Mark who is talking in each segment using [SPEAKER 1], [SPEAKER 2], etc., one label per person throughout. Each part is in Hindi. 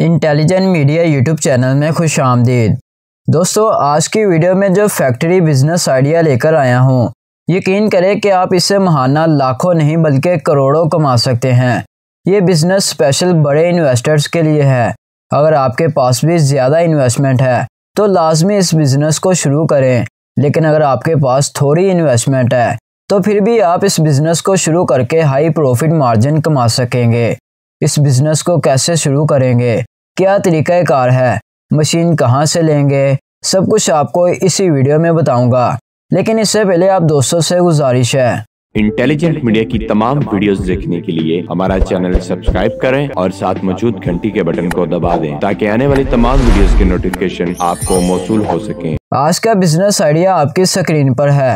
[SPEAKER 1] इंटेलिजेंट मीडिया यूट्यूब चैनल में खुश आमदीद दोस्तों आज की वीडियो में जो फैक्ट्री बिजनेस आइडिया लेकर आया हूँ यकीन करें कि आप इससे महाना लाखों नहीं बल्कि करोड़ों कमा सकते हैं ये बिज़नेस स्पेशल बड़े इन्वेस्टर्स के लिए है अगर आपके पास भी ज़्यादा इन्वेस्टमेंट है तो लाजमी इस बिज़नेस को शुरू करें लेकिन अगर आपके पास थोड़ी इन्वेस्टमेंट है तो फिर भी आप इस बिज़नेस को शुरू करके हाई प्रॉफिट मार्जिन कमा सकेंगे इस बिजनेस को कैसे शुरू करेंगे क्या तरीक़ाकार है मशीन कहाँ से लेंगे सब कुछ आपको इसी वीडियो में बताऊंगा लेकिन इससे पहले आप दोस्तों से गुजारिश है इंटेलिजेंट मीडिया की तमाम वीडियोस देखने के लिए हमारा चैनल सब्सक्राइब करें और साथ मौजूद घंटी के बटन को दबा दें ताकि आने वाली तमाम वीडियोस के नोटिफिकेशन आपको मौसू हो सके आज का बिजनेस आइडिया आपकी स्क्रीन पर है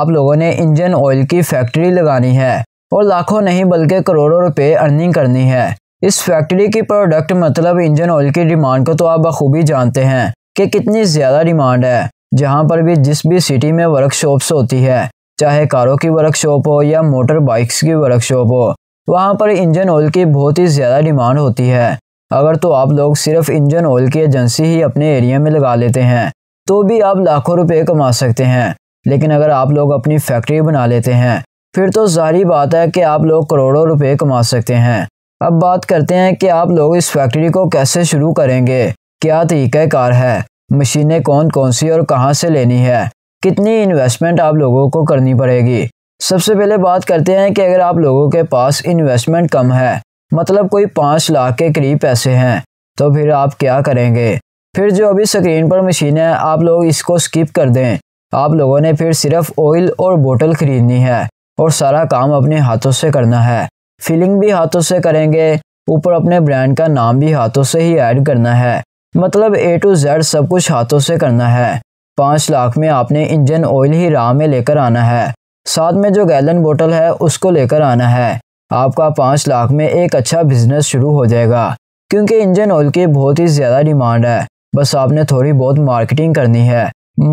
[SPEAKER 1] आप लोगों ने इंजन ऑयल की फैक्ट्री लगानी है और लाखों नहीं बल्कि करोड़ों रुपए अर्निंग करनी है इस फैक्ट्री की प्रोडक्ट मतलब इंजन ऑयल की डिमांड को तो आप बखूबी जानते हैं कि कितनी ज़्यादा डिमांड है जहाँ पर भी जिस भी सिटी में वर्कशॉप्स होती है चाहे कारों की वर्कशॉप हो या मोटर बाइक्स की वर्कशॉप हो वहाँ पर इंजन ऑयल की बहुत ही ज़्यादा डिमांड होती है अगर तो आप लोग सिर्फ इंजन ऑयल की एजेंसी ही अपने एरिया में लगा लेते हैं तो भी आप लाखों रुपए कमा सकते हैं लेकिन अगर आप लोग अपनी फैक्ट्री बना लेते हैं फिर तो जारी बात है कि आप लोग करोड़ों रुपए कमा सकते हैं अब बात करते हैं कि आप लोग इस फैक्ट्री को कैसे शुरू करेंगे क्या तरीक़ाकार है मशीनें कौन कौन सी और कहाँ से लेनी है कितनी इन्वेस्टमेंट आप लोगों को करनी पड़ेगी सबसे पहले बात करते हैं कि अगर आप लोगों के पास इन्वेस्टमेंट कम है मतलब कोई पाँच लाख के करीब पैसे हैं तो फिर आप क्या करेंगे फिर जो अभी स्क्रीन पर मशीन है आप लोग इसको स्किप कर दें आप लोगों ने फिर सिर्फ ऑयल और बोतल ख़रीदनी है और सारा काम अपने हाथों से करना है फिलिंग भी हाथों से करेंगे ऊपर अपने ब्रांड का नाम भी हाथों से ही ऐड करना है मतलब ए टू जेड सब कुछ हाथों से करना है पाँच लाख में आपने इंजन ऑयल ही राह में लेकर आना है साथ में जो गैलन बोतल है उसको लेकर आना है आपका पाँच लाख में एक अच्छा बिजनेस शुरू हो जाएगा क्योंकि इंजन ऑयल की बहुत ही ज़्यादा डिमांड है बस आपने थोड़ी बहुत मार्केटिंग करनी है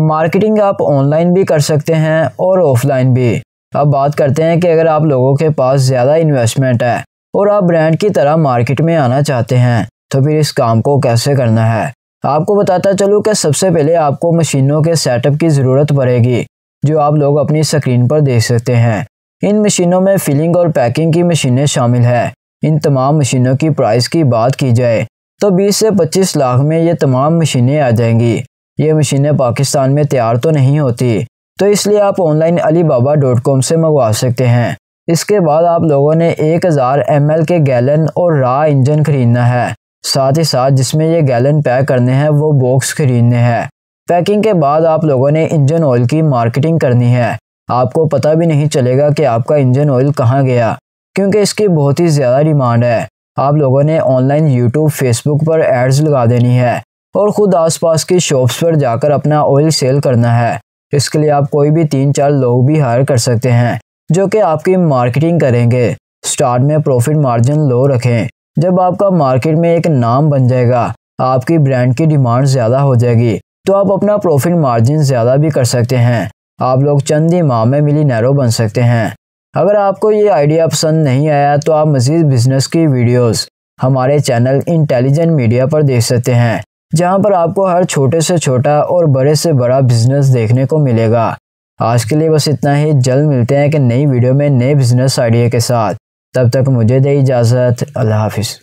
[SPEAKER 1] मार्केटिंग आप ऑनलाइन भी कर सकते हैं और ऑफलाइन भी अब बात करते हैं कि अगर आप लोगों के पास ज़्यादा इन्वेस्टमेंट है और आप ब्रांड की तरह मार्केट में आना चाहते हैं तो फिर इस काम को कैसे करना है आपको बताता चलूँ कि सबसे पहले आपको मशीनों के सेटअप की ज़रूरत पड़ेगी जो आप लोग अपनी स्क्रीन पर देख सकते हैं इन मशीनों में फिलिंग और पैकिंग की मशीनें शामिल है इन तमाम मशीनों की प्राइस की बात की जाए तो 20 से 25 लाख में ये तमाम मशीनें आ जाएंगी ये मशीनें पाकिस्तान में तैयार तो नहीं होती तो इसलिए आप online Alibaba dot com से मंगवा सकते हैं इसके बाद आप लोगों ने एक हज़ार एम एल के गैलन और रा इंजन खरीदना है साथ ही साथ जिसमें ये गैलन पैक करने हैं वो बॉक्स खरीदने हैं पैकिंग के बाद आप लोगों ने इंजन ऑयल की मार्केटिंग करनी है आपको पता भी नहीं चलेगा कि आपका इंजन ऑयल कहाँ गया क्योंकि इसकी बहुत ही ज़्यादा डिमांड है आप लोगों ने ऑनलाइन यूट्यूब फेसबुक पर एड्स लगा देनी है और ख़ुद आसपास की शॉप्स पर जाकर अपना ऑयल सेल करना है इसके लिए आप कोई भी तीन चार लोग भी हायर कर सकते हैं जो कि आपकी मार्केटिंग करेंगे स्टार्ट में प्रॉफिट मार्जिन लो रखें जब आपका मार्केट में एक नाम बन जाएगा आपकी ब्रांड की डिमांड ज़्यादा हो जाएगी तो आप अपना प्रॉफिट मार्जिन ज़्यादा भी कर सकते हैं आप लोग चंद ही माह में मिली नैरो बन सकते हैं अगर आपको ये आइडिया पसंद नहीं आया तो आप मज़ीद बिजनेस की वीडियोस हमारे चैनल इंटेलिजेंट मीडिया पर देख सकते हैं जहां पर आपको हर छोटे से छोटा और बड़े से बड़ा बिजनेस देखने को मिलेगा आज के लिए बस इतना ही जल्द मिलते हैं कि नई वीडियो में नए बिजनेस आइडिया के साथ तब तक मुझे दे इजाज़त अल्लाह हाफिज़